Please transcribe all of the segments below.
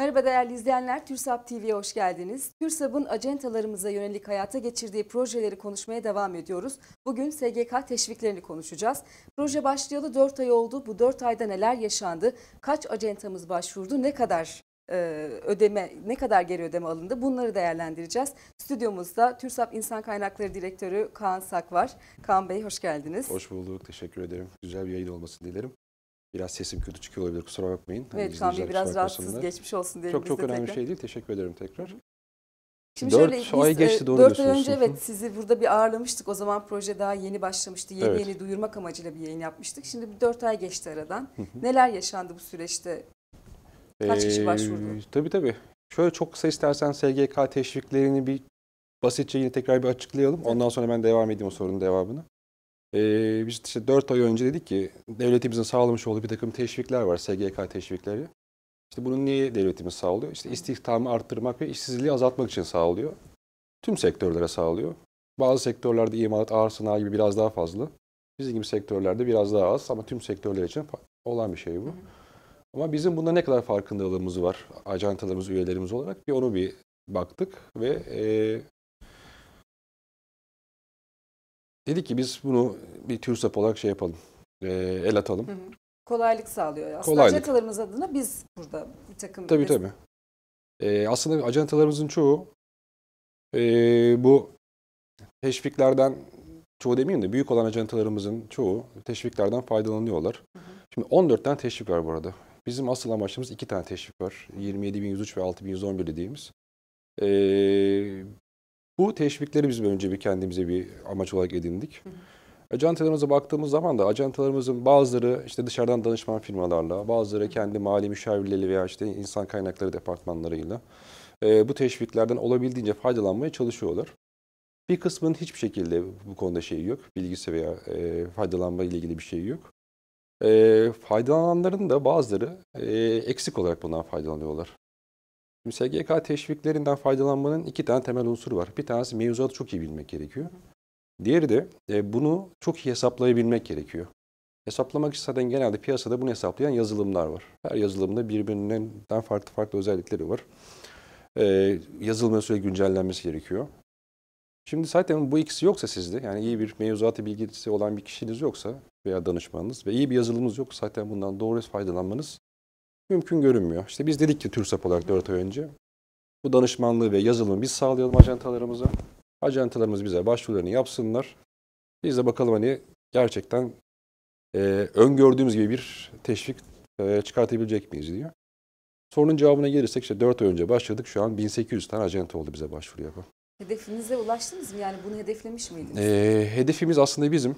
Merhaba değerli izleyenler, TÜRSAP TV'ye hoş geldiniz. TÜRSAP'ın acentalarımıza yönelik hayata geçirdiği projeleri konuşmaya devam ediyoruz. Bugün SGK teşviklerini konuşacağız. Proje başlayalı 4 ay oldu. Bu 4 ayda neler yaşandı? Kaç acentamız başvurdu? Ne kadar e, ödeme, ne kadar geri ödeme alındı? Bunları değerlendireceğiz. Stüdyomuzda TÜRSAP İnsan Kaynakları Direktörü Kaan Sak var. Kaan Bey hoş geldiniz. Hoş bulduk, teşekkür ederim. Güzel bir yayın olmasını dilerim. Biraz sesim kötü çıkıyor olabilir kusura bakmayın. Hani evet şu an biraz rahatsız da. geçmiş olsun diyelim. Çok çok önemli tekrar. şey değil teşekkür ederim tekrar. Şimdi 4 şöyle, biz, ay e, geçti doğru Dört ay önce evet sizi burada bir ağırlamıştık. O zaman proje daha yeni başlamıştı. Yeni evet. yeni duyurmak amacıyla bir yayın yapmıştık. Şimdi bir dört ay geçti aradan. Neler yaşandı bu süreçte? Kaç ee, kişi başvurdu? Tabii tabii. Şöyle çok kısa istersen SGK teşviklerini bir basitçe yine tekrar bir açıklayalım. Ondan sonra ben devam edeyim o sorunun devamını. Ee, biz işte 4 ay önce dedik ki devletimizin sağlamış olduğu bir takım teşvikler var, SGK teşvikleri. İşte bunu niye devletimiz sağlıyor? İşte istihdamı arttırmak ve işsizliği azaltmak için sağlıyor. Tüm sektörlere sağlıyor. Bazı sektörlerde imalat, ağır sanayi gibi biraz daha fazla. Bizim gibi sektörlerde biraz daha az ama tüm sektörler için olan bir şey bu. Ama bizim bunda ne kadar farkındalığımız var, ajantalarımız, üyelerimiz olarak bir onu bir baktık ve e, Dedi ki biz bunu bir TÜRSAP olarak şey yapalım, e, el atalım. Hı hı. Kolaylık sağlıyor aslında. Kolaylık. Acentalarımız adına biz burada bir takım... Tabii biz... tabii. E, aslında acentalarımızın çoğu e, bu teşviklerden, çoğu demeyeyim de büyük olan acentalarımızın çoğu teşviklerden faydalanıyorlar. Hı hı. Şimdi 14 tane teşvik var bu arada. Bizim asıl amaçımız iki tane teşvik var. 27.103 ve 6.111 dediğimiz. Ee, bu teşvikleri biz önce bir kendimize bir amaç olarak edindik. Hı e, Ajantalarımıza baktığımız zaman da ajantalarımızın bazıları işte dışarıdan danışman firmalarla, bazıları kendi mali müşavirleri veya işte insan kaynakları departmanlarıyla e, bu teşviklerden olabildiğince faydalanmaya çalışıyorlar. Bir kısmının hiçbir şekilde bu konuda şeyi yok, bilgisi veya e, faydalanma ile ilgili bir şey yok. E, faydalananların da bazıları e, eksik olarak bundan faydalanıyorlar. SGK teşviklerinden faydalanmanın iki tane temel unsuru var. Bir tanesi mevzuatı çok iyi bilmek gerekiyor. Diğeri de e, bunu çok iyi hesaplayabilmek gerekiyor. Hesaplamak için genelde piyasada bunu hesaplayan yazılımlar var. Her yazılımda birbirinden farklı farklı özellikleri var. E, yazılımın sürekli güncellenmesi gerekiyor. Şimdi zaten bu ikisi yoksa sizde, yani iyi bir mevzuatı bilgisi olan bir kişiniz yoksa veya danışmanınız ve iyi bir yazılımınız yoksa zaten bundan doğru faydalanmanız mümkün görünmüyor. İşte biz dedik ki TÜRSAP olarak 4 ay önce bu danışmanlığı ve yazılımı biz sağlayalım ajantalarımıza. Ajantalarımız bize başvurularını yapsınlar. Biz de bakalım hani gerçekten e, öngördüğümüz gibi bir teşvik e, çıkartabilecek miyiz diyor. Sorunun cevabına gelirsek işte 4 ay önce başladık. Şu an 1800 tane ajanta oldu bize başvuru yapan. Hedefinize ulaştınız mı? Yani bunu hedeflemiş miydiniz? Ee, hedefimiz aslında bizim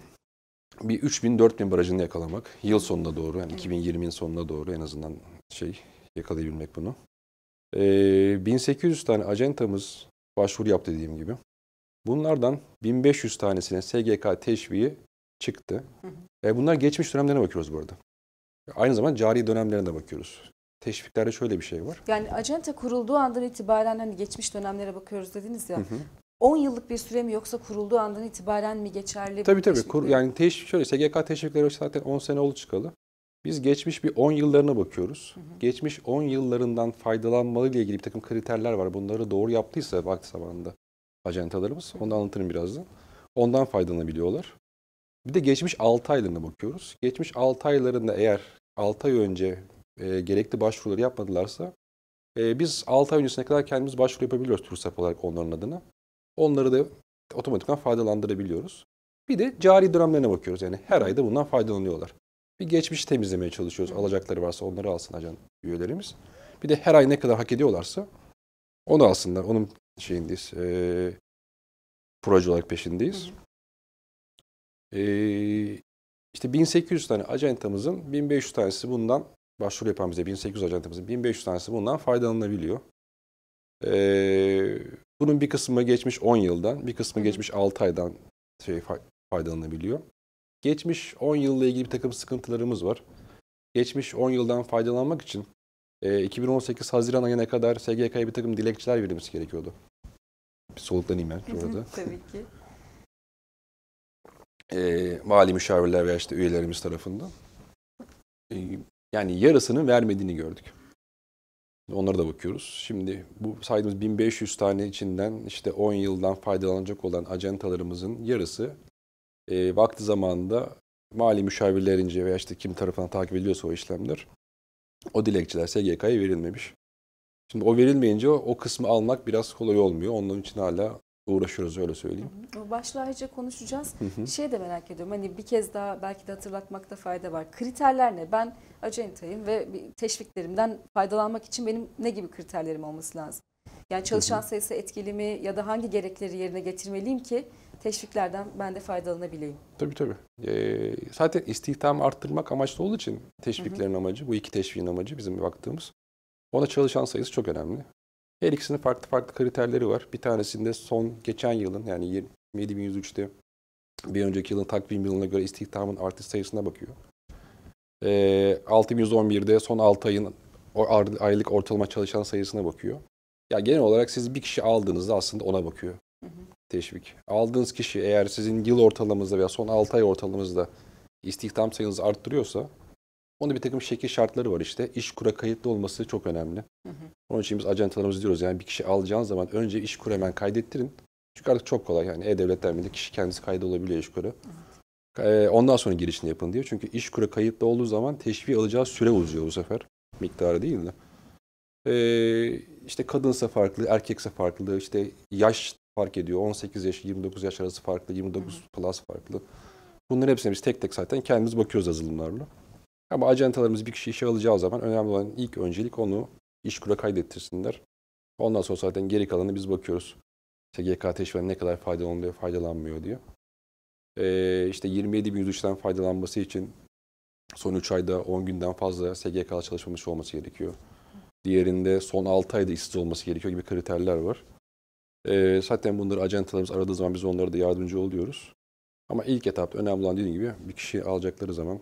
bir 3000-4000 barajını yakalamak. Yıl sonuna doğru yani 2020'nin sonuna doğru en azından şey yakalayabilmek bunu. E, ee, 1800 tane acentamız başvuru yaptı dediğim gibi. Bunlardan 1500 tanesine SGK teşviği çıktı. Hı hı. E, bunlar geçmiş dönemlerine bakıyoruz bu arada. Aynı zaman cari dönemlerine de bakıyoruz. Teşviklerde şöyle bir şey var. Yani acenta kurulduğu andan itibaren hani geçmiş dönemlere bakıyoruz dediniz ya. Hı hı. 10 yıllık bir süre mi yoksa kurulduğu andan itibaren mi geçerli? Tabii tabii. Kur, yani teşvik şöyle SGK teşvikleri zaten 10 sene oldu çıkalı. Biz geçmiş bir 10 yıllarına bakıyoruz. Hı hı. Geçmiş 10 yıllarından faydalanmalı ile ilgili bir takım kriterler var. Bunları doğru yaptıysa vakti zamanında ajantalarımız, onu anlatırım birazdan. Ondan faydalanabiliyorlar. Bir de geçmiş 6 aylarına bakıyoruz. Geçmiş 6 aylarında eğer 6 ay önce e, gerekli başvuruları yapmadılarsa e, biz 6 ay öncesine kadar kendimiz başvuru yapabiliyoruz TÜRSAP olarak onların adına. Onları da otomatikman faydalandırabiliyoruz. Bir de cari dönemlerine bakıyoruz. Yani her ayda bundan faydalanıyorlar. Bir geçmişi temizlemeye çalışıyoruz. Alacakları varsa onları alsın ajan üyelerimiz. Bir de her ay ne kadar hak ediyorlarsa onu alsınlar. Onun şeyindeyiz. E, proje olarak peşindeyiz. Hı hı. E, işte 1800 tane ajantamızın 1500 tanesi bundan başvuru yapan bize 1800 ajantamızın 1500 tanesi bundan faydalanabiliyor. Ee, bunun bir kısmı geçmiş 10 yıldan, bir kısmı geçmiş 6 aydan şey faydalanabiliyor. Geçmiş 10 yılla ilgili bir takım sıkıntılarımız var. Geçmiş 10 yıldan faydalanmak için 2018 e, Haziran ayına kadar SGK'ya bir takım dilekçeler verilmesi gerekiyordu. Bir soluklanayım ben şurada. Tabii ki. E, mali müşavirler veya işte üyelerimiz tarafından. E, yani yarısının vermediğini gördük. Onlara da bakıyoruz. Şimdi bu saydığımız 1500 tane içinden işte 10 yıldan faydalanacak olan acentalarımızın yarısı e, vakti zamanında mali müşavirlerince veya işte kim tarafından takip ediliyorsa o işlemler o dilekçeler SGK'ya verilmemiş. Şimdi o verilmeyince o, o kısmı almak biraz kolay olmuyor. Onun için hala uğraşıyoruz öyle söyleyeyim. O konuşacağız. Şey de merak ediyorum hani bir kez daha belki de hatırlatmakta fayda var. Kriterler ne? Ben acentayım ve teşviklerimden faydalanmak için benim ne gibi kriterlerim olması lazım? Yani çalışan sayısı etkili mi ya da hangi gerekleri yerine getirmeliyim ki teşviklerden ben de faydalanabileyim. Tabii tabii. Ee, zaten istihdam arttırmak amaçlı olduğu için teşviklerin hı hı. amacı, bu iki teşviğin amacı bizim baktığımız. Ona çalışan sayısı çok önemli. Her ikisinin farklı farklı kriterleri var. Bir tanesinde son geçen yılın yani 27103'te bir önceki yılın takvim yılına göre istihdamın artış sayısına bakıyor. Ee, 6111'de son 6 ayın aylık ortalama çalışan sayısına bakıyor. Ya genel olarak siz bir kişi aldığınızda aslında ona bakıyor. Hı hı teşvik. Aldığınız kişi eğer sizin yıl ortalamanızda veya son 6 ay ortalamanızda istihdam sayınızı arttırıyorsa onun bir takım şekil şartları var işte. İş kura kayıtlı olması çok önemli. Hı hı. Onun için biz ajantalarımız diyoruz yani bir kişi alacağınız zaman önce iş kura hemen kaydettirin. Çünkü artık çok kolay yani e-devletler bile kişi kendisi kaydı olabiliyor iş kura. Ee, ondan sonra girişini yapın diyor. Çünkü iş kura kayıtlı olduğu zaman teşvik alacağı süre uzuyor bu sefer. Miktarı değil de. Ee, işte kadınsa farklı, erkekse farklı, işte yaş fark ediyor. 18 yaş, 29 yaş arası farklı, 29 Hı-hı. plus farklı. Bunların hepsine biz tek tek zaten kendimiz bakıyoruz yazılımlarla. Ama ajantalarımız bir kişi işe alacağı zaman önemli olan ilk öncelik onu iş kura kaydettirsinler. Ondan sonra zaten geri kalanı biz bakıyoruz. İşte GK teşviğinden ne kadar faydalanılıyor, faydalanmıyor diyor. Ee, işte 27 bin yüzüçten faydalanması için son 3 ayda 10 günden fazla SGK'la çalışmamış olması gerekiyor. Diğerinde son 6 ayda işsiz olması gerekiyor gibi kriterler var. E, zaten bunları ajantalarımız aradığı zaman biz onlara da yardımcı oluyoruz. Ama ilk etapta önemli olan dediğim gibi bir kişi alacakları zaman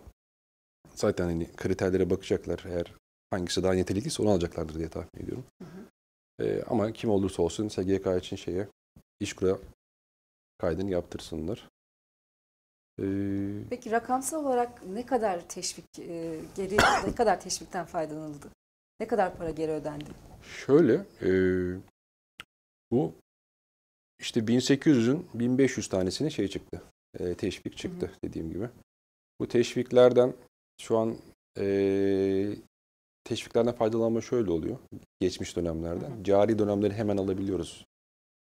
zaten hani kriterlere bakacaklar. Eğer hangisi daha nitelikliyse onu alacaklardır diye tahmin ediyorum. E, ama kim olursa olsun SGK için şeye iş kura kaydını yaptırsınlar. Ee, Peki rakamsal olarak ne kadar teşvik e, geri ne kadar teşvikten faydalanıldı? Ne kadar para geri ödendi? Şöyle e, bu işte 1800'ün 1500 tanesine şey çıktı. E, teşvik çıktı hı hı. dediğim gibi. Bu teşviklerden şu an e, teşviklerden faydalanma şöyle oluyor. Geçmiş dönemlerden. Hı hı. Cari dönemleri hemen alabiliyoruz.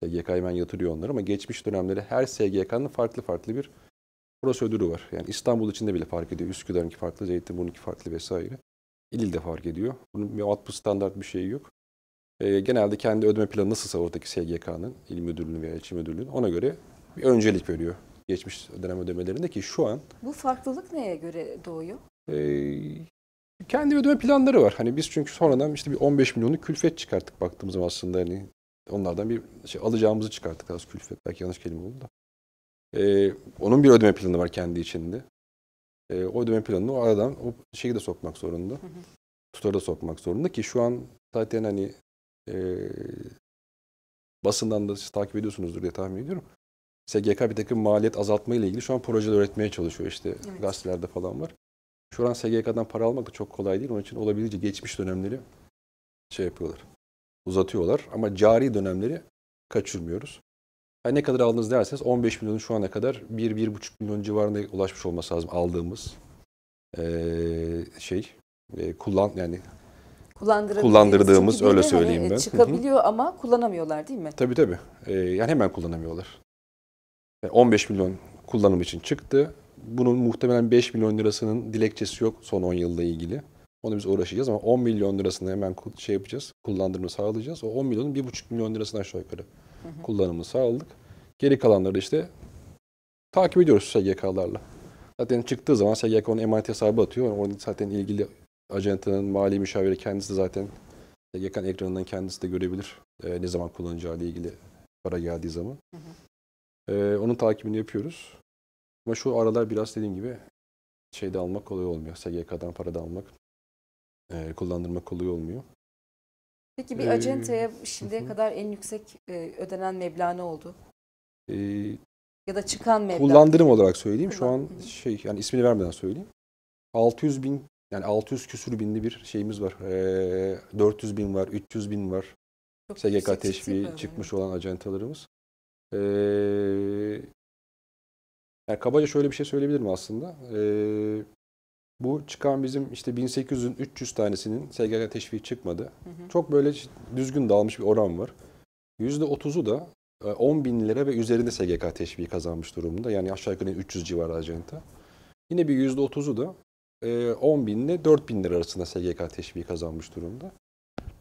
SGK hemen yatırıyor onları ama geçmiş dönemleri her SGK'nın farklı farklı bir prosedürü var. Yani İstanbul içinde bile fark ediyor. Üsküdar'ınki farklı, Zeytinburnu'nki farklı vesaire. İl de fark ediyor. Bunun bir output standart bir şeyi yok. Ee, genelde kendi ödeme planı nasılsa oradaki SGK'nın, il müdürlüğünün veya ilçe müdürlüğünün ona göre bir öncelik veriyor geçmiş dönem ödemelerinde ki şu an... Bu farklılık neye göre doğuyor? E, kendi ödeme planları var. Hani biz çünkü sonradan işte bir 15 milyonu külfet çıkarttık baktığımız zaman aslında hani onlardan bir şey alacağımızı çıkarttık az külfet. Belki yanlış kelime oldu da. E, onun bir ödeme planı var kendi içinde. E, o ödeme planını o aradan o şeyi de sokmak zorunda. Hı hı. Tutarı da sokmak zorunda ki şu an zaten hani e, basından da siz takip ediyorsunuzdur diye tahmin ediyorum. SGK bir takım maliyet azaltma ile ilgili şu an projeler üretmeye çalışıyor işte evet. gazetelerde falan var. Şu an SGK'dan para almak da çok kolay değil. Onun için olabildiğince geçmiş dönemleri şey yapıyorlar. Uzatıyorlar ama cari dönemleri kaçırmıyoruz. Yani ne kadar aldınız derseniz 15 milyonun şu ana kadar 1-1,5 milyon civarında ulaşmış olması lazım aldığımız ee, şey e, kullan yani kullandırdığımız öyle hani, söyleyeyim ben. Çıkabiliyor Hı -hı. ama kullanamıyorlar değil mi? Tabii tabii. Ee, yani hemen kullanamıyorlar. 15 milyon kullanım için çıktı. Bunun muhtemelen 5 milyon lirasının dilekçesi yok son 10 yılla ilgili. Onu biz uğraşacağız ama 10 milyon lirasını hemen şey yapacağız, kullandırma sağlayacağız. O 10 milyonun 1,5 milyon lirasını aşağı yukarı hı hı. kullanımını sağladık. Geri kalanları işte takip ediyoruz SGK'larla. Zaten çıktığı zaman SGK onun emanet hesabı atıyor. Orada zaten ilgili Acentanın mali müşaviri kendisi de zaten e, yakın ekranından kendisi de görebilir. E, ne zaman kullanacağı ile ilgili para geldiği zaman. Hı hı. E, onun takibini yapıyoruz. Ama şu aralar biraz dediğim gibi şeyde almak kolay olmuyor. SGK'dan para da almak, e, kullandırmak kolay olmuyor. Peki bir ee, acenteye şimdiye hı. kadar en yüksek e, ödenen meblağ ne oldu? E, ya da çıkan meblağ. Kullandırım olarak söyleyeyim. Kullan. Şu an şey yani ismini vermeden söyleyeyim. 600 bin yani 600 küsür binli bir şeyimiz var. E, ee, 400 bin var, 300 bin var. Çok SGK teşviği çıkmış olan acentalarımız. E, ee, yani kabaca şöyle bir şey söyleyebilirim aslında. E, bu çıkan bizim işte 1800'ün 300 tanesinin SGK teşviği çıkmadı. Hı hı. Çok böyle düzgün dağılmış bir oran var. %30'u da 10 e, bin lira ve üzerinde SGK teşviği kazanmış durumda. Yani aşağı yukarı 300 civarı acenta. Yine bir %30'u da 10 ee, bin ile 4 bin lira arasında SGK teşviği kazanmış durumda.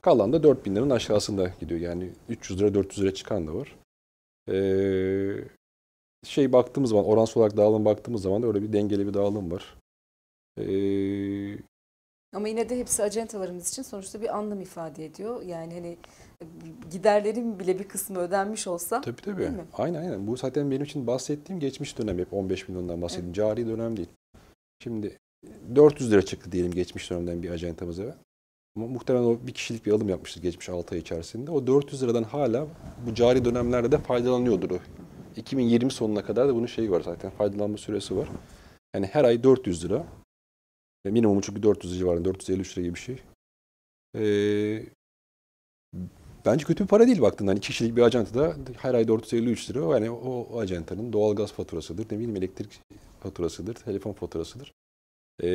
Kalan da 4 bin liranın aşağısında gidiyor. Yani 300 lira 400 lira çıkan da var. Ee, şey baktığımız zaman oransal olarak dağılım baktığımız zaman da öyle bir dengeli bir dağılım var. Ee, ama yine de hepsi acentalarımız için sonuçta bir anlam ifade ediyor. Yani hani e, giderlerin bile bir kısmı ödenmiş olsa. Tabii tabii. Değil mi? Aynen aynen. Bu zaten benim için bahsettiğim geçmiş dönem hep 15 milyondan bahsettiğim. Evet. Cari dönem değil. Şimdi 400 lira çıktı diyelim geçmiş dönemden bir ajantamız eve. Ama muhtemelen o bir kişilik bir alım yapmıştır geçmiş 6 ay içerisinde. O 400 liradan hala bu cari dönemlerde de faydalanıyordur o. 2020 sonuna kadar da bunun şeyi var zaten faydalanma süresi var. Yani her ay 400 lira. Ve minimum çünkü 400 civarında 453 lira gibi bir şey. Ee, bence kötü bir para değil baktığında. Hani kişilik bir ajantada her ay 453 lira. Yani o, o ajantanın doğalgaz faturasıdır, ne bileyim elektrik faturasıdır, telefon faturasıdır. E,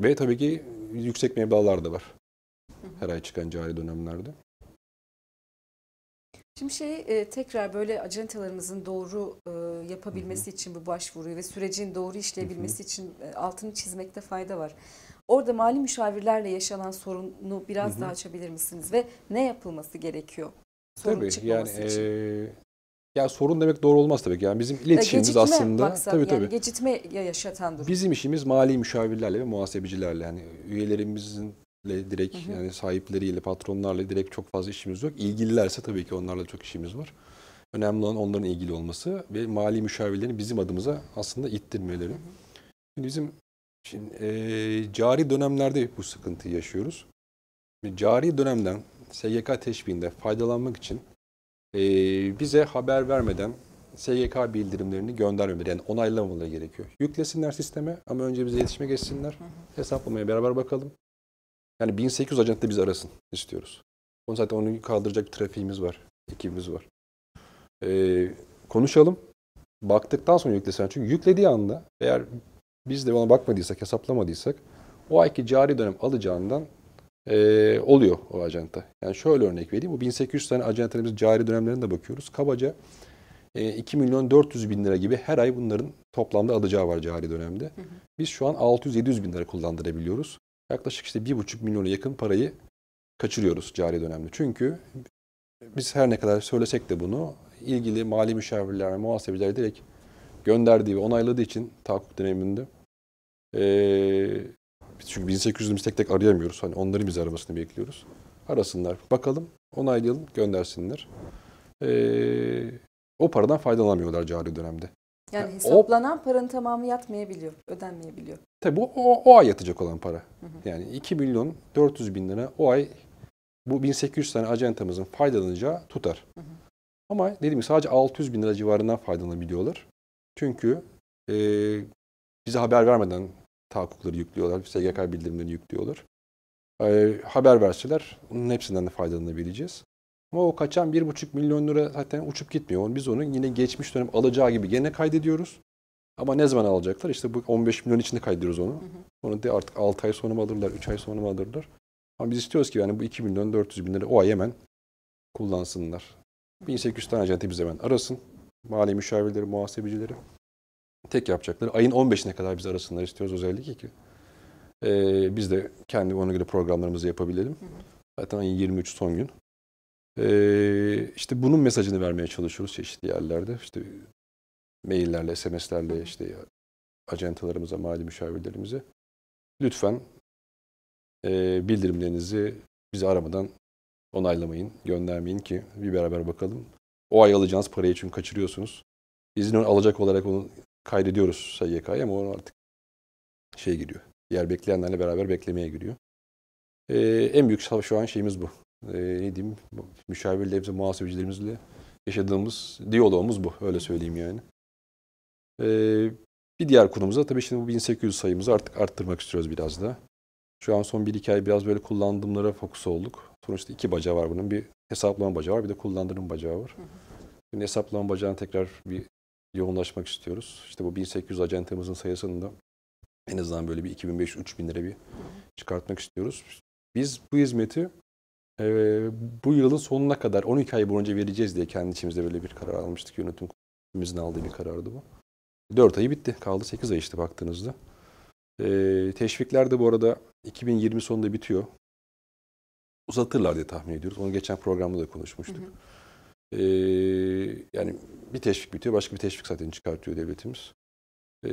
ve tabii ki yüksek meblalar da var. Her ay çıkan cari dönemlerde. Şimdi şey e, tekrar böyle acentalarımızın doğru e, yapabilmesi Hı -hı. için bu başvuruyu ve sürecin doğru işleyebilmesi Hı -hı. için e, altını çizmekte fayda var. Orada mali müşavirlerle yaşanan sorunu biraz Hı -hı. daha açabilir misiniz ve ne yapılması gerekiyor? Sorun Tabii yani e, yani sorun demek doğru olmaz tabii ki. Yani bizim iletişimimiz gecikme aslında maksat, tabii yani tabii. Gecikme yaşatan durum. Bizim işimiz mali müşavirlerle ve muhasebecilerle yani üyelerimizin direkt hı hı. yani sahipleriyle, patronlarla direkt çok fazla işimiz yok. İlgililerse tabii ki onlarla çok işimiz var. Önemli olan onların ilgili olması ve mali müşavirlerin bizim adımıza aslında ittirmeleri. Hı hı. Şimdi bizim şimdi, e, cari dönemlerde bu sıkıntıyı yaşıyoruz. Cari dönemden SGK teşviğinde faydalanmak için e, bize haber vermeden SGK bildirimlerini göndermemeleri yani onaylamaları gerekiyor. Yüklesinler sisteme ama önce bize iletişime geçsinler. Hesaplamaya beraber bakalım. Yani 1800 ajant biz arasın istiyoruz. Onu zaten onu kaldıracak bir trafiğimiz var, ekibimiz var. Ee, konuşalım. Baktıktan sonra yüklesinler. Çünkü yüklediği anda eğer biz de ona bakmadıysak, hesaplamadıysak o ayki cari dönem alacağından e, oluyor o ajanta. Yani şöyle örnek vereyim. Bu 1800 tane ajantalarımız cari dönemlerinde bakıyoruz. Kabaca e, 2 milyon 400 bin lira gibi her ay bunların toplamda alacağı var cari dönemde. Hı hı. Biz şu an 600-700 bin lira kullandırabiliyoruz. Yaklaşık işte 1,5 milyona yakın parayı kaçırıyoruz cari dönemde. Çünkü biz her ne kadar söylesek de bunu ilgili mali müşavirler ve muhasebeciler direkt gönderdiği ve onayladığı için tahakkuk döneminde e, çünkü 1800'ümüzü tek tek arayamıyoruz. Hani onların bizi aramasını bekliyoruz. Arasınlar. Bakalım, onaylayalım, göndersinler. Ee, o paradan faydalanamıyorlar cari dönemde. Yani, hesaplanan o, paranın tamamı yatmayabiliyor, ödenmeyebiliyor. Tabii bu o, o ay yatacak olan para. Hı hı. Yani 2 milyon 400 bin lira o ay bu 1800 tane ajantamızın faydalanacağı tutar. Hı hı. Ama dediğim gibi sadece 600 bin lira civarından faydalanabiliyorlar. Çünkü e, bize haber vermeden tahakkukları yüklüyorlar, SGK bildirimlerini yüklüyorlar. E, haber verseler bunun hepsinden de faydalanabileceğiz. Ama o kaçan 1,5 milyon lira zaten uçup gitmiyor. Biz onu yine geçmiş dönem alacağı gibi gene kaydediyoruz. Ama ne zaman alacaklar? İşte bu 15 milyon içinde kaydediyoruz onu. Onu de artık 6 ay sonra mı alırlar, 3 ay sonra mı alırlar? Ama biz istiyoruz ki yani bu 2 milyon 400 bin lira o ay hemen kullansınlar. 1800 tane acente biz hemen arasın. Mali müşavirleri, muhasebecileri. Tek yapacakları ayın 15'ine kadar biz arasınlar istiyoruz özellikle ki. Ee, biz de kendi ona göre programlarımızı yapabilelim. Hı hı. Zaten ayın 23 son gün. Ee, işte bunun mesajını vermeye çalışıyoruz çeşitli yerlerde. İşte maillerle, SMS'lerle işte ajantalarımıza, mali müşavirlerimize. Lütfen e, bildirimlerinizi bizi aramadan onaylamayın, göndermeyin ki bir beraber bakalım. O ay alacağınız parayı çünkü kaçırıyorsunuz. İzin alacak olarak onu kaydediyoruz SGK'ya ama o artık şey gidiyor. Diğer bekleyenlerle beraber beklemeye giriyor. Ee, en büyük şu an şeyimiz bu. Ee, ne diyeyim? Müşavirlerimizle, muhasebecilerimizle yaşadığımız diyalogumuz bu. Öyle söyleyeyim yani. Ee, bir diğer konumuz tabii şimdi bu 1800 sayımızı artık arttırmak istiyoruz biraz da. Şu an son bir hikaye, biraz böyle kullandığımlara fokus olduk. Sonuçta iki bacağı var bunun. Bir hesaplama bacağı var, bir de kullandırım bacağı var. Şimdi hesaplama bacağını tekrar bir yoğunlaşmak istiyoruz. İşte bu 1800 acentemizin sayısını da en azından böyle bir 2500-3000 lira bir çıkartmak istiyoruz. Biz bu hizmeti e, bu yılın sonuna kadar 12 ay boyunca vereceğiz diye kendi içimizde böyle bir karar almıştık. Yönetimimizin aldığı bir karardı bu. 4 ayı bitti. Kaldı 8 ay işte baktığınızda. E, teşvikler de bu arada 2020 sonunda bitiyor. Uzatırlar diye tahmin ediyoruz. Onu geçen programda da konuşmuştuk. Hı hı. Ee, yani bir teşvik bitiyor, başka bir teşvik zaten çıkartıyor devletimiz. Ee,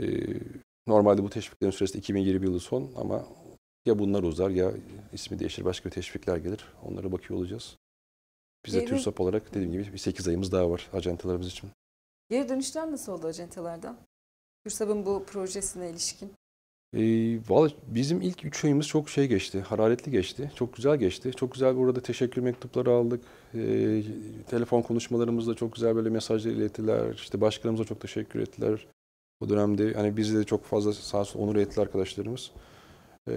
normalde bu teşviklerin süresi 2020 yılı son ama ya bunlar uzar ya ismi değişir, başka bir teşvikler gelir. Onlara bakıyor olacağız. Biz de TÜRSAP olarak dediğim gibi bir 8 ayımız daha var ajantalarımız için. Geri dönüşler nasıl oldu ajantalardan? TÜRSAP'ın bu projesine ilişkin? E, ee, Valla bizim ilk üç ayımız çok şey geçti, hararetli geçti, çok güzel geçti. Çok güzel burada teşekkür mektupları aldık. E, telefon konuşmalarımızda çok güzel böyle mesajlar ilettiler. İşte başkanımıza çok teşekkür ettiler. O dönemde hani bizi de çok fazla sağ olsun onur ettiler arkadaşlarımız. E,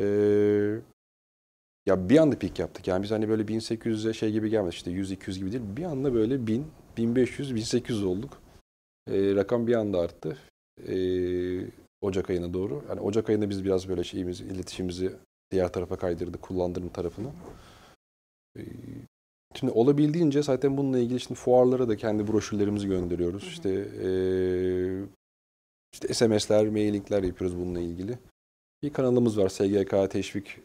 ya bir anda pik yaptık. Yani biz hani böyle 1800'e şey gibi gelmedi işte 100-200 gibi değil. Bir anda böyle 1000, 1500, 1800 olduk. E, rakam bir anda arttı. E, Ocak ayına doğru. Yani Ocak ayında biz biraz böyle şeyimiz, iletişimimizi diğer tarafa kaydırdık, kullandırma tarafını. Ee, şimdi olabildiğince zaten bununla ilgili şimdi fuarlara da kendi broşürlerimizi gönderiyoruz. Hı hı. İşte e, işte SMS'ler, mailingler yapıyoruz bununla ilgili. Bir kanalımız var SGK Teşvik.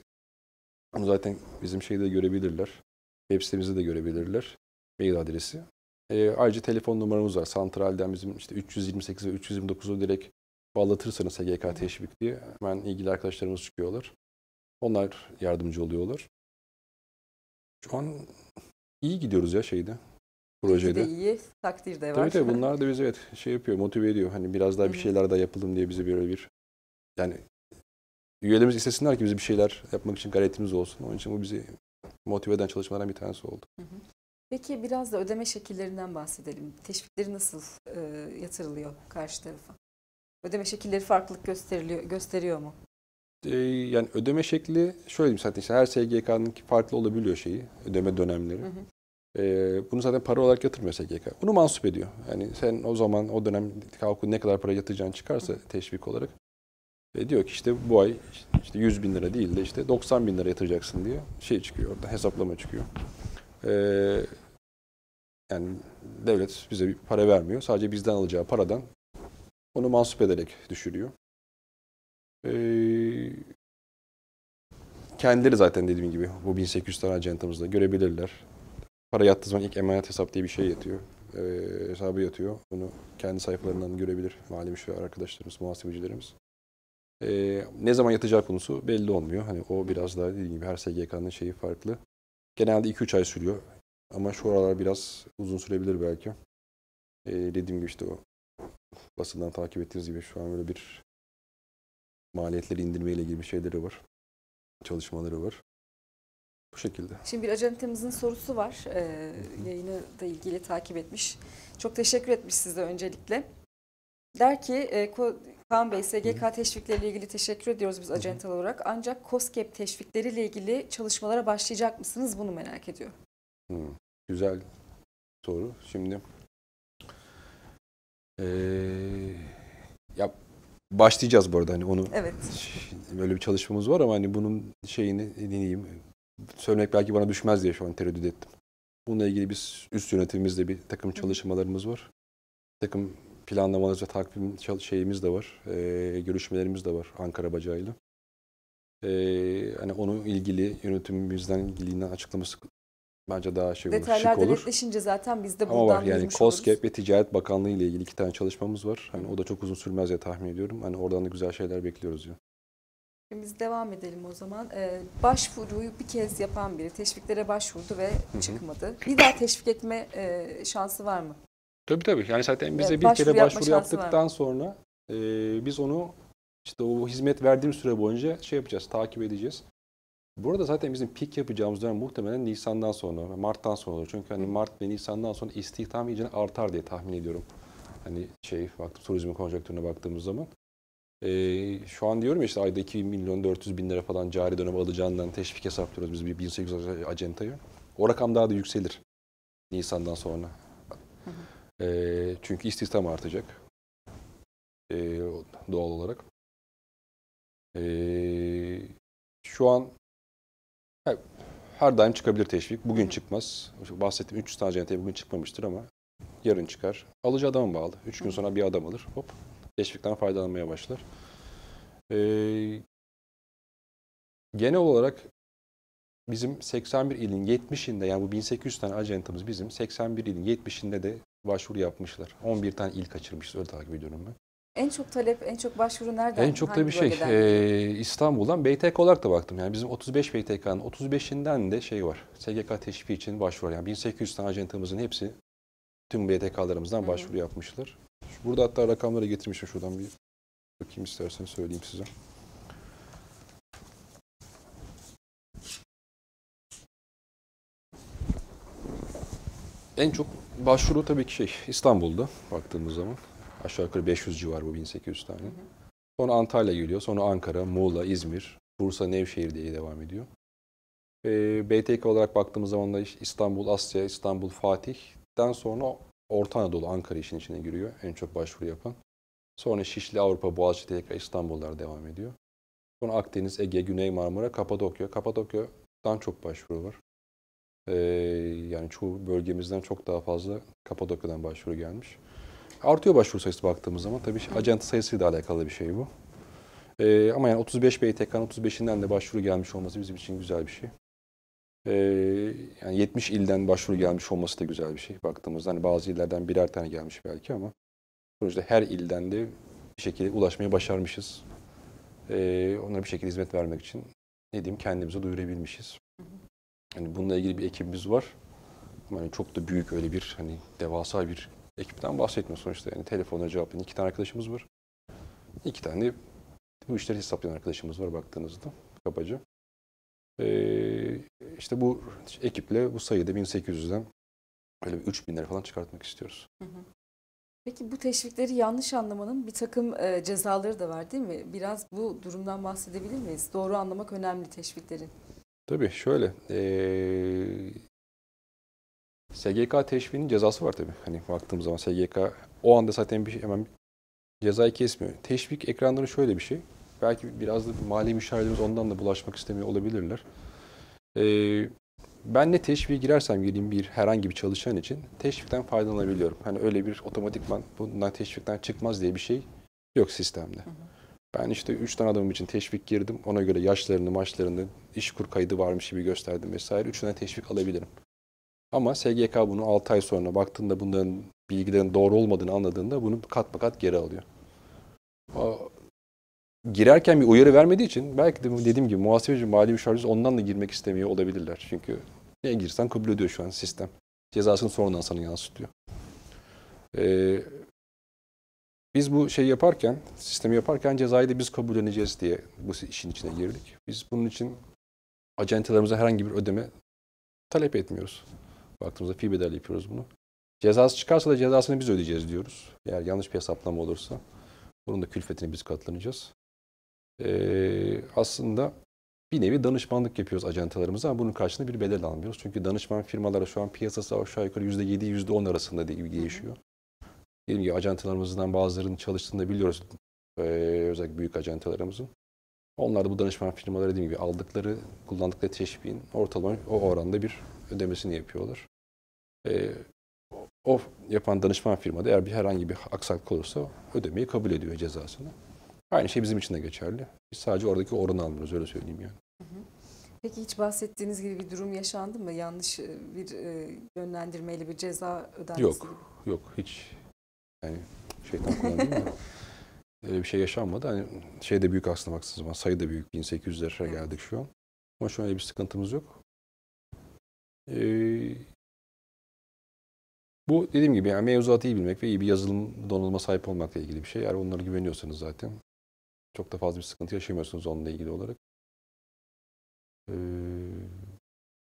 Onu zaten bizim şeyde de görebilirler. Web sitemizi de görebilirler. Mail adresi. E, ayrıca telefon numaramız var. Santral'den bizim işte 328 ve 329'u direkt bağlatırsanız HGK teşvik diye hemen ilgili arkadaşlarımız çıkıyorlar. Onlar yardımcı oluyorlar. Şu an iyi gidiyoruz ya şeyde projede. İyi, iyi takdir de var. Tabii tabii bunlar da bizi evet şey yapıyor, motive ediyor. Hani biraz daha bir şeyler daha yapalım diye bize böyle bir yani üyelerimiz istesinler ki bizi bir şeyler yapmak için gayretimiz olsun. Onun için bu bizi motive eden çalışmalardan bir tanesi oldu. Peki biraz da ödeme şekillerinden bahsedelim. Teşvikleri nasıl e, yatırılıyor karşı tarafa? Ödeme şekilleri farklılık gösteriliyor, gösteriyor mu? Ee, yani ödeme şekli şöyle diyeyim zaten işte her SGK'nın farklı olabiliyor şeyi ödeme dönemleri. Hı hı. Ee, bunu zaten para olarak yatırmıyor SGK. Bunu mansup ediyor. Yani sen o zaman o dönem kalkun ne kadar para yatıracağını çıkarsa hı. teşvik olarak ve diyor ki işte bu ay işte 100 bin lira değil de işte 90 bin lira yatıracaksın diye şey çıkıyor orada hesaplama çıkıyor. Ee, yani devlet bize bir para vermiyor. Sadece bizden alacağı paradan onu mansup ederek düşürüyor. Ee, kendileri zaten dediğim gibi bu 1800 tane ajantamızda görebilirler. Para yattığı zaman ilk emanet hesap diye bir şey yatıyor. Ee, hesabı yatıyor. Onu kendi sayfalarından görebilir mali müşavir arkadaşlarımız, muhasebecilerimiz. Ee, ne zaman yatacak konusu belli olmuyor. Hani o biraz daha dediğim gibi her SGK'nın şeyi farklı. Genelde 2-3 ay sürüyor. Ama şu aralar biraz uzun sürebilir belki. Ee, dediğim gibi işte o basından takip ettiğiniz gibi şu an böyle bir maliyetleri indirmeyle ilgili bir şeyleri var. Çalışmaları var. Bu şekilde. Şimdi bir acentemizin sorusu var. Ee, yayını da ilgili takip etmiş. Çok teşekkür etmiş size öncelikle. Der ki e, Kaan Bey SGK teşvikleriyle ilgili teşekkür ediyoruz biz acental olarak. Ancak COSGAP teşvikleriyle ilgili çalışmalara başlayacak mısınız? Bunu merak ediyor. Hı, güzel soru. Şimdi ee, ya başlayacağız bu arada hani onu. Evet. Böyle bir çalışmamız var ama hani bunun şeyini deneyeyim. Söylemek belki bana düşmez diye şu an tereddüt ettim. Bununla ilgili biz üst yönetimimizde bir takım çalışmalarımız var. Bir takım planlamalarımız ve takvim şeyimiz de var. Ee, görüşmelerimiz de var Ankara bacağıyla. Ee, hani onu ilgili yönetimimizden ilgili açıklaması Bence daha şey olur, Detaylar şık olur. netleşince zaten biz de buradan Ama var yani COSGAP ve Ticaret Bakanlığı ile ilgili iki tane çalışmamız var. Hani o da çok uzun sürmez diye tahmin ediyorum. Hani oradan da güzel şeyler bekliyoruz ya. Biz devam edelim o zaman. Ee, başvuruyu bir kez yapan biri teşviklere başvurdu ve Hı-hı. çıkmadı. Bir daha teşvik etme e, şansı var mı? Tabii tabii. Yani zaten bize evet, bir başvuru kere başvuru yaptıktan sonra e, biz onu işte o hizmet verdiğim süre boyunca şey yapacağız, takip edeceğiz. Burada zaten bizim pik yapacağımız dönem muhtemelen Nisan'dan sonra, Mart'tan sonra olur. Çünkü hani Mart ve Nisan'dan sonra istihdam iyice artar diye tahmin ediyorum. Hani şey, baktım, turizmin konjonktürüne baktığımız zaman. Ee, şu an diyorum ya işte ayda 2 milyon 400 bin lira falan cari dönem alacağından teşvik hesaplıyoruz biz bir 1800 acentayı. O rakam daha da yükselir Nisan'dan sonra. Ee, çünkü istihdam artacak ee, doğal olarak. Ee, şu an her daim çıkabilir teşvik. Bugün çıkmaz. Bahsettiğim 300 tane acente bugün çıkmamıştır ama yarın çıkar. Alıcı adamın bağlı. 3 gün sonra bir adam alır. Hop teşvikten faydalanmaya başlar. Ee, genel olarak bizim 81 ilin 70'inde yani bu 1800 tane ajantamız bizim 81 ilin 70'inde de başvuru yapmışlar. 11 tane il kaçırmışız öyle takip ediyorum ben. En çok talep, en çok başvuru nereden? En çok da bir şey e, İstanbul'dan BTK olarak da baktım. Yani bizim 35 BTK'nın 35'inden de şey var. SGK teşviği için başvuru. Yani 1800 tane ajantamızın hepsi tüm BTK'larımızdan hı başvuru yapmışlar. Burada hatta rakamları getirmişim şuradan bir bakayım istersen söyleyeyim size. En çok başvuru tabii ki şey İstanbul'da baktığımız zaman. Aşağı yukarı 500 civar bu 1800 tane. Hı Sonra Antalya geliyor. Sonra Ankara, Muğla, İzmir, Bursa, Nevşehir diye devam ediyor. E, ee, BTK olarak baktığımız zaman da İstanbul, Asya, İstanbul, Fatih'den sonra Orta Anadolu, Ankara işin içine giriyor. En çok başvuru yapan. Sonra Şişli, Avrupa, Boğaziçi, tekrar İstanbul'lar devam ediyor. Sonra Akdeniz, Ege, Güney Marmara, Kapadokya. Kapadokya'dan çok başvuru var. Ee, yani çoğu bölgemizden çok daha fazla Kapadokya'dan başvuru gelmiş. Artıyor başvuru sayısı baktığımız zaman. Tabii Hı. Şey, ajanta sayısıyla alakalı bir şey bu. Ee, ama yani 35 BTK'nın 35'inden de başvuru gelmiş olması bizim için güzel bir şey. Ee, yani 70 ilden başvuru gelmiş olması da güzel bir şey baktığımızda. Hani bazı illerden birer tane gelmiş belki ama sonuçta her ilden de bir şekilde ulaşmayı başarmışız. Ee, onlara bir şekilde hizmet vermek için ne diyeyim kendimize duyurabilmişiz. Yani bununla ilgili bir ekibimiz var. Ama yani çok da büyük öyle bir hani devasa bir ekipten bahsetmiyorum sonuçta. Yani telefona cevap veren iki tane arkadaşımız var. İki tane de bu işleri hesaplayan arkadaşımız var baktığınızda kabaca. Ee, işte bu ekiple bu sayıda 1800'den öyle bir 3000'lere falan çıkartmak istiyoruz. Peki bu teşvikleri yanlış anlamanın bir takım e, cezaları da var değil mi? Biraz bu durumdan bahsedebilir miyiz? Doğru anlamak önemli teşviklerin. Tabii şöyle, e, SGK teşvinin cezası var tabii. Hani baktığım zaman SGK o anda zaten bir şey, hemen cezayı kesmiyor. Teşvik ekranları şöyle bir şey. Belki biraz da mali müşavirlerimiz ondan da bulaşmak istemiyor olabilirler. Ee, ben ne teşviğe girersem gireyim bir herhangi bir çalışan için teşvikten faydalanabiliyorum. Hani öyle bir otomatikman bundan teşvikten çıkmaz diye bir şey yok sistemde. Ben işte 3 tane adamım için teşvik girdim. Ona göre yaşlarını, maçlarını, iş kur kaydı varmış gibi gösterdim vesaire. 3 tane teşvik alabilirim. Ama SGK bunu 6 ay sonra baktığında bunların bilgilerin doğru olmadığını anladığında bunu kat kat geri alıyor. O, girerken bir uyarı vermediği için belki de dediğim gibi muhasebeci, mali müşavirci ondan da girmek istemiyor olabilirler. Çünkü ne girsen kabul ediyor şu an sistem. Cezasını sonradan sana yansıtıyor. Ee, biz bu şeyi yaparken, sistemi yaparken cezayı da biz kabulleneceğiz diye bu işin içine girdik. Biz bunun için acentelerimize herhangi bir ödeme talep etmiyoruz. Baktığımızda fi bedel yapıyoruz bunu. Cezası çıkarsa da cezasını biz ödeyeceğiz diyoruz. Eğer yanlış bir hesaplama olursa bunun da külfetini biz katlanacağız. Ee, aslında bir nevi danışmanlık yapıyoruz ajantalarımıza ama bunun karşılığında bir bedel almıyoruz. Çünkü danışman firmalara şu an piyasası aşağı yukarı %7 %10 arasında değişiyor. Dediğim gibi ajantalarımızdan bazılarının çalıştığını da biliyoruz. Ee, özellikle büyük ajantalarımızın. Onlar da bu danışman firmaları dediğim gibi aldıkları, kullandıkları teşviğin ortalama o oranda bir ödemesini yapıyorlar. E, o yapan danışman firmada eğer bir herhangi bir aksaklık olursa ödemeyi kabul ediyor cezasını. Aynı şey bizim için de geçerli. Biz sadece oradaki oranı almıyoruz öyle söyleyeyim yani. Peki hiç bahsettiğiniz gibi bir durum yaşandı mı? Yanlış e, bir e, yönlendirmeyle bir ceza ödenmesi Yok, gibi. yok hiç. Yani şeytan kullandım da. Öyle bir şey yaşanmadı. Hani şey de büyük aslında haksızım. Sayı da büyük. 1800'lere geldik şu an. Ama şu an öyle bir sıkıntımız yok. Ee, bu dediğim gibi yani mevzuatı iyi bilmek ve iyi bir yazılım donanıma sahip olmakla ilgili bir şey. Eğer onlara güveniyorsanız zaten çok da fazla bir sıkıntı yaşamıyorsunuz onunla ilgili olarak. Ee...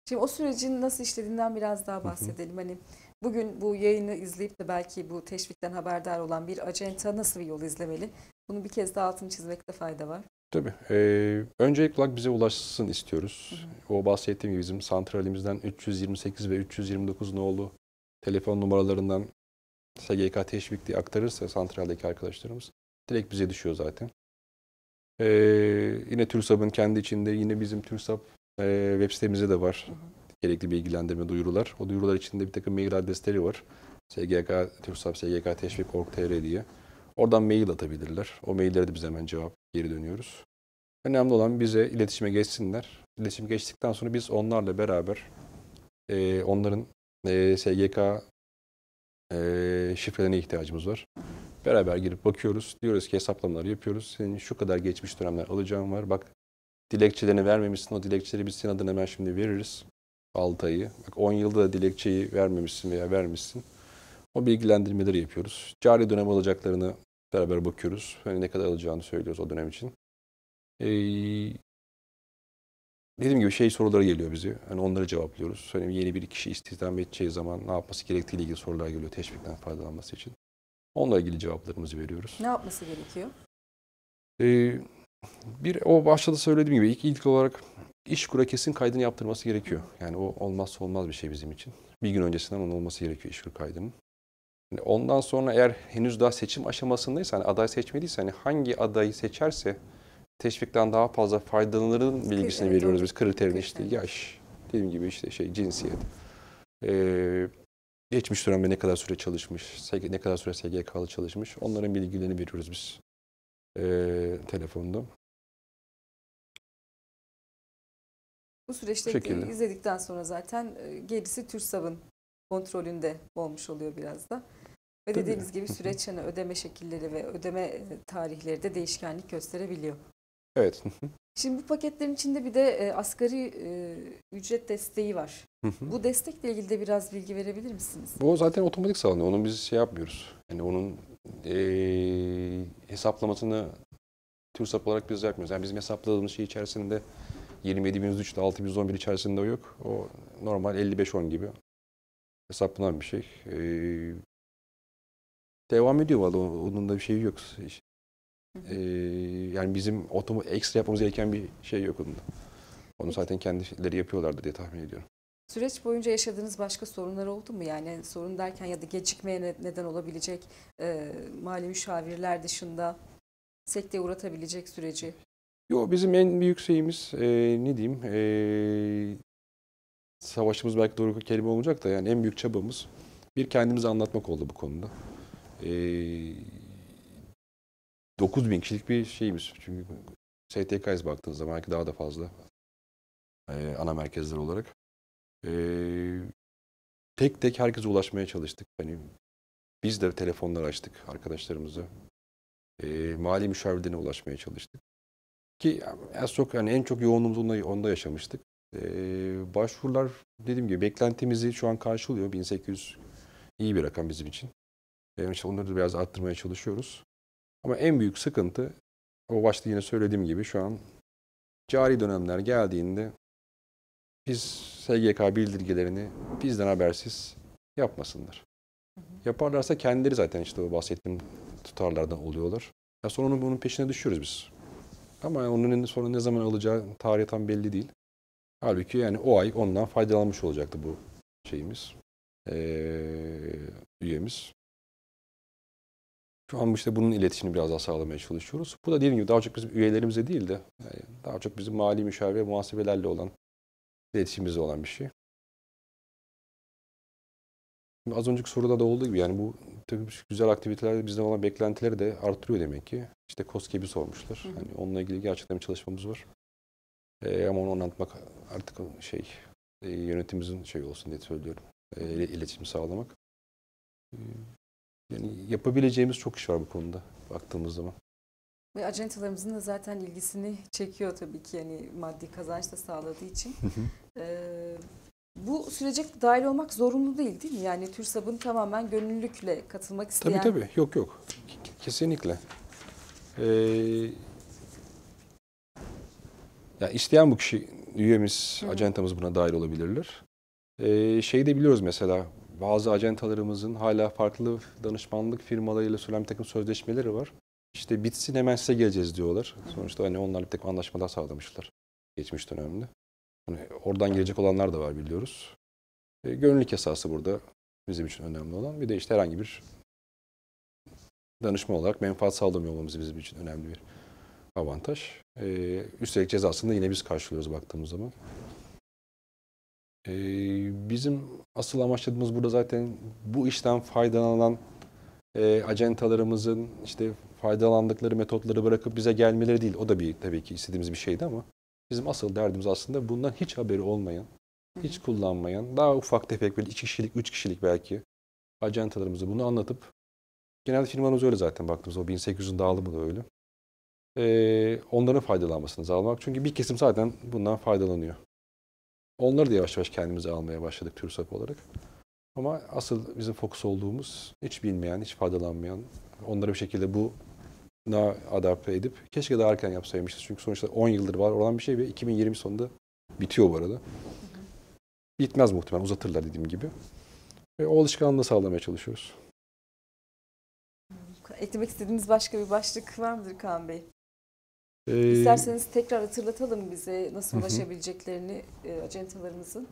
Şimdi o sürecin nasıl işlediğinden biraz daha bahsedelim. hani bugün bu yayını izleyip de belki bu teşvikten haberdar olan bir acenta nasıl bir yol izlemeli? Bunu bir kez daha altını çizmekte fayda var. Tabii. Ee, öncelikli olarak bize ulaşsın istiyoruz. Hı hı. O bahsettiğim gibi bizim santralimizden 328 ve 329 nolu telefon numaralarından SGK teşvik diye aktarırsa santraldeki arkadaşlarımız direkt bize düşüyor zaten. Ee, yine TÜRSAB'ın kendi içinde yine bizim TÜRSAB e, web sitemizde de var. Hı hı. Gerekli bilgilendirme duyurular. O duyurular içinde bir takım mail adresleri var. SGK, TÜRSAB, SGK teşvik.org.tr diye. Oradan mail atabilirler. O mailleri de bize hemen cevap geri dönüyoruz. Önemli olan bize iletişime geçsinler. İletişim geçtikten sonra biz onlarla beraber e, onların e, SGK e, şifrelerine ihtiyacımız var. Beraber girip bakıyoruz. Diyoruz ki hesaplamaları yapıyoruz. Senin şu kadar geçmiş dönemler alacağın var. Bak dilekçelerini vermemişsin. O dilekçeleri biz senin adına hemen şimdi veririz. 6 ayı. Bak 10 yılda da dilekçeyi vermemişsin veya vermişsin. O bilgilendirmeleri yapıyoruz. Cari dönem alacaklarını beraber bakıyoruz. Hani ne kadar alacağını söylüyoruz o dönem için. Ee, dediğim gibi şey soruları geliyor bize. Hani onları cevaplıyoruz. Hani yeni bir kişi istihdam edeceği zaman ne yapması gerektiğiyle ilgili sorular geliyor teşvikten faydalanması için. Onunla ilgili cevaplarımızı veriyoruz. Ne yapması gerekiyor? Ee, bir o başta söylediğim gibi ilk ilk olarak iş kura kesin kaydını yaptırması gerekiyor. Yani o olmazsa olmaz bir şey bizim için. Bir gün öncesinden onun olması gerekiyor iş kur kaydının. Hani ondan sonra eğer henüz daha seçim aşamasındaysa, hani aday seçmediyse, hani hangi adayı seçerse teşvikten daha fazla faydalanırın bilgisini evet, veriyoruz biz. Kriterini işte yaş, dediğim gibi işte şey cinsiyet. Ee, geçmiş dönemde ne kadar süre çalışmış, ne kadar süre SGK'lı çalışmış onların bilgilerini veriyoruz biz ee, telefonda. Bu süreçte izledikten sonra zaten e, gerisi TÜRSAV'ın kontrolünde olmuş oluyor biraz da. Ve dediğimiz gibi süreç hani ödeme şekilleri ve ödeme e, tarihleri de değişkenlik gösterebiliyor. Evet. Şimdi bu paketlerin içinde bir de e, asgari e, ücret desteği var. Bu destekle ilgili de biraz bilgi verebilir misiniz? Bu zaten otomatik sağlanıyor. Onun biz şey yapmıyoruz. Yani onun e, hesaplamasını TÜRSAP olarak biz yapmıyoruz. Yani bizim hesapladığımız şey içerisinde 27.103 ile 6.111 içerisinde o yok. O normal 55.10 gibi hesaplanan bir şey. Ee, devam ediyor valla onun da bir şeyi yok. Ee, yani bizim otomu ekstra yapmamız gereken bir şey yok onun da. Onu zaten kendileri yapıyorlardı diye tahmin ediyorum. Süreç boyunca yaşadığınız başka sorunlar oldu mu? Yani sorun derken ya da gecikmeye neden olabilecek e, mali müşavirler dışında sekteye uğratabilecek süreci? yok bizim en büyük şeyimiz e, ne diyeyim e, savaşımız belki doğru kelime olmayacak da yani en büyük çabamız bir kendimizi anlatmak oldu bu konuda. E, ee, 9 bin kişilik bir şeyimiz. Çünkü STK'yız baktığınız zaman belki daha da fazla e, ana merkezler olarak. E, tek tek herkese ulaşmaya çalıştık. Hani biz de telefonlar açtık arkadaşlarımızı, E, mali müşavirlerine ulaşmaya çalıştık. Ki yani en çok yani en çok yoğunluğumuzu onda yaşamıştık. Ee, başvurular dediğim gibi beklentimizi şu an karşılıyor. 1800 iyi bir rakam bizim için. Ee, onları da biraz arttırmaya çalışıyoruz. Ama en büyük sıkıntı o başta yine söylediğim gibi şu an cari dönemler geldiğinde biz SGK bildirgelerini bizden habersiz yapmasınlar. Yaparlarsa kendileri zaten işte o bahsettiğim tutarlardan oluyorlar. Ya sonra onun, bunun peşine düşüyoruz biz. Ama yani onun sonra ne zaman alacağı tarihi tam belli değil. Halbuki yani o ay ondan faydalanmış olacaktı bu şeyimiz, ee, üyemiz. Şu an işte bunun iletişimini biraz daha sağlamaya çalışıyoruz. Bu da dediğim gibi daha çok bizim üyelerimize değil de yani daha çok bizim mali müşavire ve muhasebelerle olan iletişimimizde olan bir şey. Şimdi az önceki soruda da olduğu gibi yani bu tabii güzel aktivitelerde bizden olan beklentileri de arttırıyor demek ki. İşte COSGAP'i sormuşlar. Hani onunla ilgili gerçekten bir çalışmamız var. E, ama onu anlatmak artık şey e, yönetimimizin şey olsun diye söylüyorum. E, iletişim sağlamak. E, yani yapabileceğimiz çok iş var bu konuda baktığımız zaman. Ve ajantalarımızın da zaten ilgisini çekiyor tabii ki yani maddi kazanç da sağladığı için. ee, bu sürece dahil olmak zorunlu değil değil mi? Yani TÜRSAB'ın tamamen gönüllülükle katılmak isteyen... Tabii tabii yok yok kesinlikle. Ee, yani isteyen bu kişi üyemiz, Hı-hı. acentamız buna dair olabilirler. Ee, şeyi de biliyoruz mesela bazı acentalarımızın hala farklı danışmanlık firmalarıyla süren bir takım sözleşmeleri var. İşte bitsin hemen size geleceğiz diyorlar. Sonuçta hani onlar bir takım anlaşmalar sağlamışlar geçmiş dönemde. Hani oradan gelecek olanlar da var biliyoruz. E, gönüllülük esası burada bizim için önemli olan. Bir de işte herhangi bir danışma olarak menfaat sağlamıyor olmamız bizim için önemli bir avantaj. E, üstelik cezasını da yine biz karşılıyoruz baktığımız zaman. E, bizim asıl amaçladığımız burada zaten bu işten faydalanan e, acentalarımızın işte faydalandıkları metotları bırakıp bize gelmeleri değil. O da bir tabii ki istediğimiz bir şeydi ama bizim asıl derdimiz aslında bundan hiç haberi olmayan, hiç kullanmayan, daha ufak tefek böyle iki kişilik, üç kişilik belki acentalarımızı bunu anlatıp genelde firmamız öyle zaten baktığımız o 1800'ün dağılımı da öyle e, onların faydalanmasını sağlamak. Çünkü bir kesim zaten bundan faydalanıyor. Onları da yavaş yavaş kendimize almaya başladık TÜRSAP olarak. Ama asıl bizim fokus olduğumuz hiç bilmeyen, hiç faydalanmayan, onları bir şekilde bu na adapte edip keşke daha erken yapsaymışız. Çünkü sonuçta 10 yıldır var olan bir şey ve 2020 sonunda bitiyor bu arada. Bitmez muhtemelen uzatırlar dediğim gibi. Ve o alışkanlığı sağlamaya çalışıyoruz. Eklemek istediğiniz başka bir başlık var mıdır Kaan Bey? İsterseniz ee, tekrar hatırlatalım bize nasıl ulaşabileceklerini e, acentalarımızın.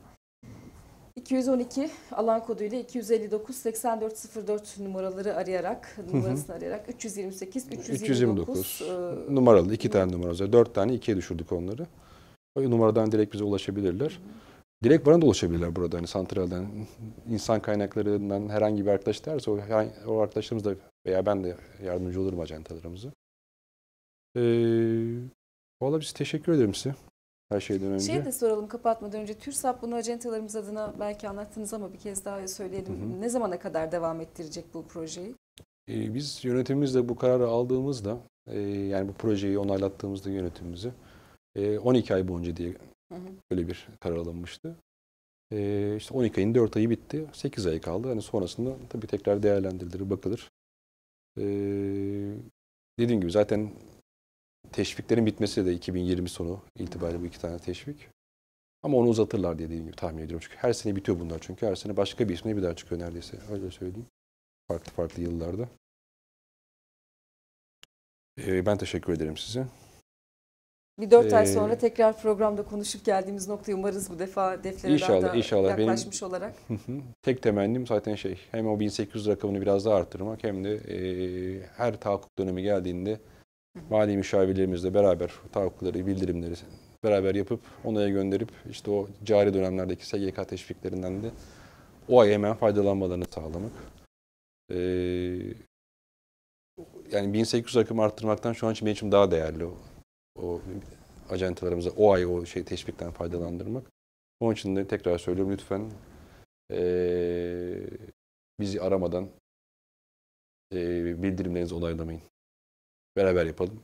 212 alan koduyla 259 8404 numaraları arayarak numarasını arayarak 328 329, 329 numaralı iki tane numara var. Dört tane ikiye düşürdük onları. O numaradan direkt bize ulaşabilirler. Direkt bana da ulaşabilirler burada hani santralden. insan kaynaklarından herhangi bir arkadaş derse o, o arkadaşlarımız da veya ben de yardımcı olurum acentalarımızı. Ee, Valla biz teşekkür ederim size her şeyden önce. Şey de soralım kapatmadan önce TÜRSAP bunu acentalarımız adına belki anlattınız ama bir kez daha söyleyelim. Hı hı. Ne zamana kadar devam ettirecek bu projeyi? Ee, biz yönetimimizle bu kararı aldığımızda e, yani bu projeyi onaylattığımızda yönetimimizi e, 12 ay boyunca diye hı böyle bir karar alınmıştı. E, işte 12 ayın 4 ayı bitti. 8 ay kaldı. Hani sonrasında tabii tekrar değerlendirilir, bakılır. E, dediğim gibi zaten Teşviklerin bitmesi de 2020 sonu itibariyle bu iki tane teşvik. Ama onu uzatırlar diye dediğim gibi tahmin ediyorum. Çünkü her sene bitiyor bunlar çünkü. Her sene başka bir isimle bir daha çıkıyor neredeyse. Öyle söyleyeyim. Farklı farklı yıllarda. Ee, ben teşekkür ederim size. Bir dört ee, ay sonra tekrar programda konuşup geldiğimiz noktayı umarız bu defa deflere inşallah, daha inşallah. yaklaşmış Benim, olarak. tek temennim zaten şey hem o 1800 rakamını biraz daha arttırmak hem de e, her tahakkuk dönemi geldiğinde mali müşavirlerimizle beraber tahakkukları, bildirimleri beraber yapıp onaya gönderip işte o cari dönemlerdeki SGK teşviklerinden de o ay hemen faydalanmalarını sağlamak. Ee, yani 1800 akım arttırmaktan şu an için benim için daha değerli o, o ajantalarımıza o ay o şey teşvikten faydalandırmak. Onun için de tekrar söylüyorum lütfen ee, bizi aramadan e, bildirimlerinizi onaylamayın beraber yapalım.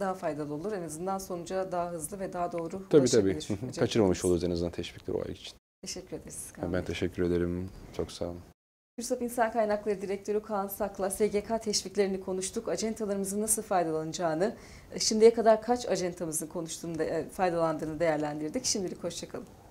Daha faydalı olur. En azından sonuca daha hızlı ve daha doğru tabii, ulaşabilir. Tabii tabii. Kaçırmamış oluruz en azından teşvikleri o ay için. Teşekkür ederiz. Kaan ben teşekkür ederim. Çok sağ olun. Yusuf İnsan Kaynakları Direktörü Kaan Sak'la SGK teşviklerini konuştuk. Acentalarımızın nasıl faydalanacağını, e, şimdiye kadar kaç acentamızın konuştuğunu, e, faydalandığını değerlendirdik. Şimdilik hoşçakalın.